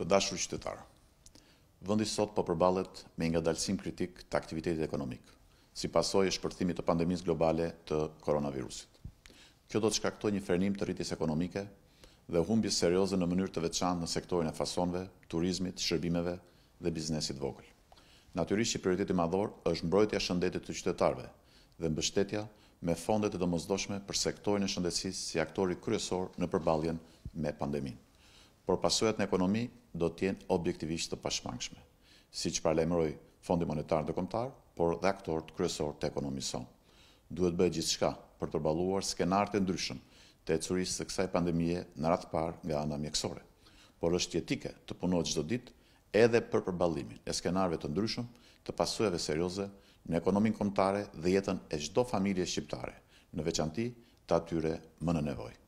Të dashur qytetarë, vëndi sot për po përbalet me nga dalsim kritik të aktivitetit ekonomik, si pasoj e shpërthimit të pandemis globale të koronavirusit. Kjo do të shkaktoj një frenim të rritis ekonomike dhe humbje serioze në mënyrë të veçan në sektorin e fasonve, turizmit, shërbimeve dhe biznesit vogël. Natyrisht që prioritetit madhor është mbrojtja shëndetit të qytetarve dhe mbështetja me fondet e domozdoshme për sektorin e shëndetsis si aktori kryesor në përbaljen me pandeminë por pasojat në ekonomi do tjenë objektivisht të pashmangshme, si që parlemëroj fondi monetar dhe komtar, por dhe aktor të kryesor të ekonomi son. Duhet bëjë gjithë shka për të rbaluar skenarët e ndryshëm të ecurisë të kësaj pandemije në ratë par nga anda mjekësore, por është jetike të punohet gjithë do ditë edhe për përbalimin e skenarëve të ndryshëm të pasojave serioze në ekonomin komtare dhe jetën e do familje shqiptare, në veçanti të atyre më në nevojë.